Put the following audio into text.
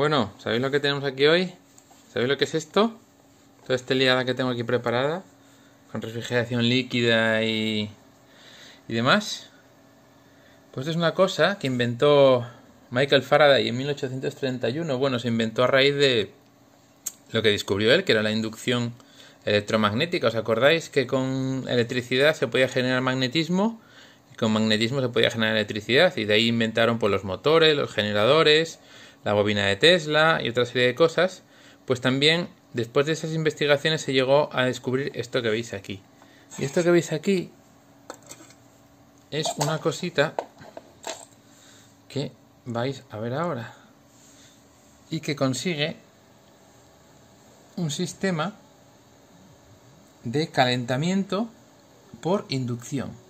Bueno, ¿sabéis lo que tenemos aquí hoy? ¿Sabéis lo que es esto? Toda esta liada que tengo aquí preparada, con refrigeración líquida y, y demás. Pues es una cosa que inventó Michael Faraday en 1831. Bueno, se inventó a raíz de lo que descubrió él, que era la inducción electromagnética. ¿Os acordáis que con electricidad se podía generar magnetismo? Y con magnetismo se podía generar electricidad. Y de ahí inventaron pues, los motores, los generadores la bobina de Tesla y otra serie de cosas, pues también después de esas investigaciones se llegó a descubrir esto que veis aquí. Y esto que veis aquí es una cosita que vais a ver ahora y que consigue un sistema de calentamiento por inducción.